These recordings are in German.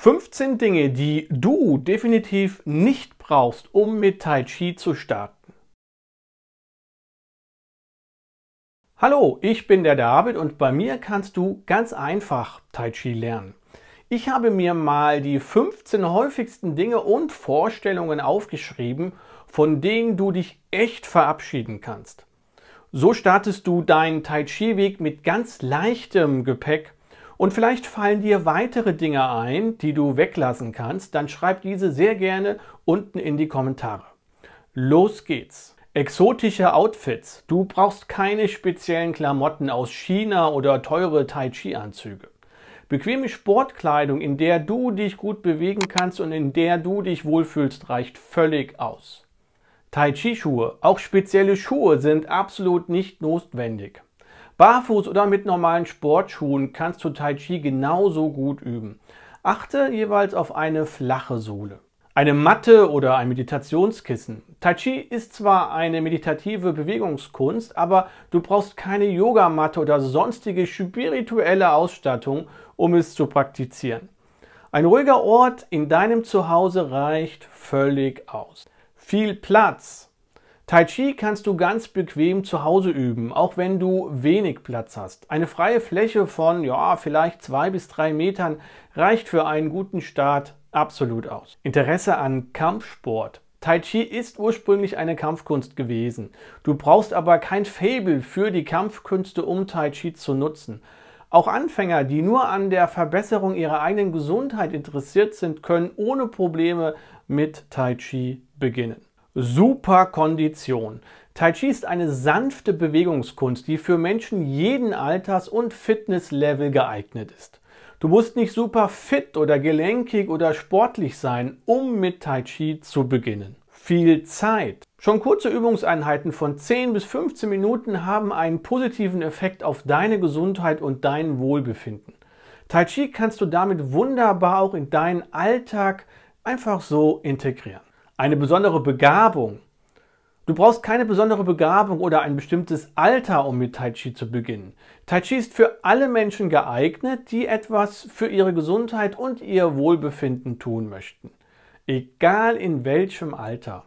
15 Dinge, die du definitiv nicht brauchst, um mit Tai Chi zu starten. Hallo, ich bin der David und bei mir kannst du ganz einfach Tai Chi lernen. Ich habe mir mal die 15 häufigsten Dinge und Vorstellungen aufgeschrieben, von denen du dich echt verabschieden kannst. So startest du deinen Tai Chi-Weg mit ganz leichtem Gepäck und vielleicht fallen dir weitere Dinge ein, die du weglassen kannst, dann schreib diese sehr gerne unten in die Kommentare. Los geht's! Exotische Outfits. Du brauchst keine speziellen Klamotten aus China oder teure Tai Chi-Anzüge. Bequeme Sportkleidung, in der du dich gut bewegen kannst und in der du dich wohlfühlst, reicht völlig aus. Tai Chi-Schuhe, auch spezielle Schuhe sind absolut nicht notwendig. Barfuß oder mit normalen Sportschuhen kannst du Tai Chi genauso gut üben. Achte jeweils auf eine flache Sohle. Eine Matte oder ein Meditationskissen. Tai Chi ist zwar eine meditative Bewegungskunst, aber du brauchst keine Yogamatte oder sonstige spirituelle Ausstattung, um es zu praktizieren. Ein ruhiger Ort in deinem Zuhause reicht völlig aus. Viel Platz Tai Chi kannst du ganz bequem zu Hause üben, auch wenn du wenig Platz hast. Eine freie Fläche von, ja, vielleicht zwei bis drei Metern reicht für einen guten Start absolut aus. Interesse an Kampfsport. Tai Chi ist ursprünglich eine Kampfkunst gewesen. Du brauchst aber kein Fabel für die Kampfkünste, um Tai Chi zu nutzen. Auch Anfänger, die nur an der Verbesserung ihrer eigenen Gesundheit interessiert sind, können ohne Probleme mit Tai Chi beginnen. Super Kondition. Tai Chi ist eine sanfte Bewegungskunst, die für Menschen jeden Alters- und Fitnesslevel geeignet ist. Du musst nicht super fit oder gelenkig oder sportlich sein, um mit Tai Chi zu beginnen. Viel Zeit. Schon kurze Übungseinheiten von 10 bis 15 Minuten haben einen positiven Effekt auf deine Gesundheit und dein Wohlbefinden. Tai Chi kannst du damit wunderbar auch in deinen Alltag einfach so integrieren eine besondere Begabung. Du brauchst keine besondere Begabung oder ein bestimmtes Alter, um mit Tai Chi zu beginnen. Tai Chi ist für alle Menschen geeignet, die etwas für ihre Gesundheit und ihr Wohlbefinden tun möchten. Egal in welchem Alter.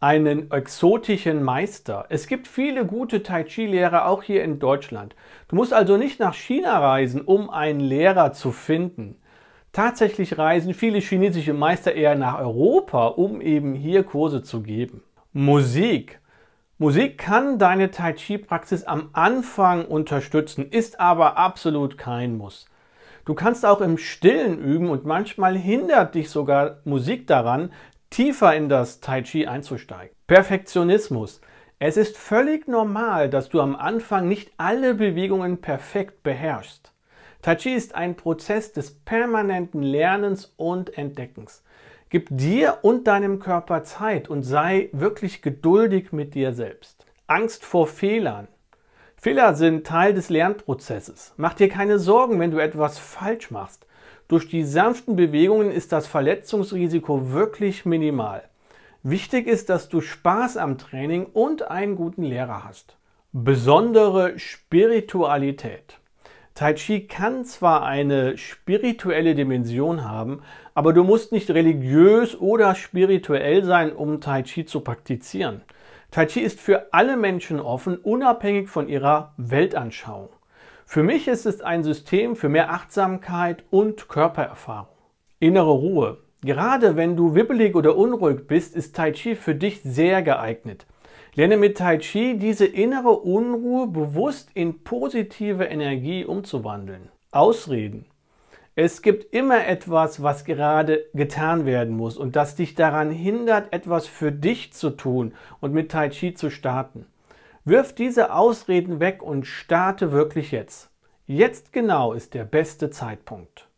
Einen exotischen Meister. Es gibt viele gute Tai Chi-Lehrer auch hier in Deutschland. Du musst also nicht nach China reisen, um einen Lehrer zu finden. Tatsächlich reisen viele chinesische Meister eher nach Europa, um eben hier Kurse zu geben. Musik. Musik kann deine Tai Chi-Praxis am Anfang unterstützen, ist aber absolut kein Muss. Du kannst auch im Stillen üben und manchmal hindert dich sogar Musik daran, tiefer in das Tai Chi einzusteigen. Perfektionismus. Es ist völlig normal, dass du am Anfang nicht alle Bewegungen perfekt beherrschst. Tai Chi ist ein Prozess des permanenten Lernens und Entdeckens. Gib dir und deinem Körper Zeit und sei wirklich geduldig mit dir selbst. Angst vor Fehlern. Fehler sind Teil des Lernprozesses. Mach dir keine Sorgen, wenn du etwas falsch machst. Durch die sanften Bewegungen ist das Verletzungsrisiko wirklich minimal. Wichtig ist, dass du Spaß am Training und einen guten Lehrer hast. Besondere Spiritualität. Tai Chi kann zwar eine spirituelle Dimension haben, aber du musst nicht religiös oder spirituell sein, um Tai Chi zu praktizieren. Tai Chi ist für alle Menschen offen, unabhängig von ihrer Weltanschauung. Für mich ist es ein System für mehr Achtsamkeit und Körpererfahrung. Innere Ruhe. Gerade wenn du wibbelig oder unruhig bist, ist Tai Chi für dich sehr geeignet. Lerne mit Tai Chi diese innere Unruhe bewusst in positive Energie umzuwandeln. Ausreden. Es gibt immer etwas, was gerade getan werden muss und das dich daran hindert, etwas für dich zu tun und mit Tai Chi zu starten. Wirf diese Ausreden weg und starte wirklich jetzt. Jetzt genau ist der beste Zeitpunkt.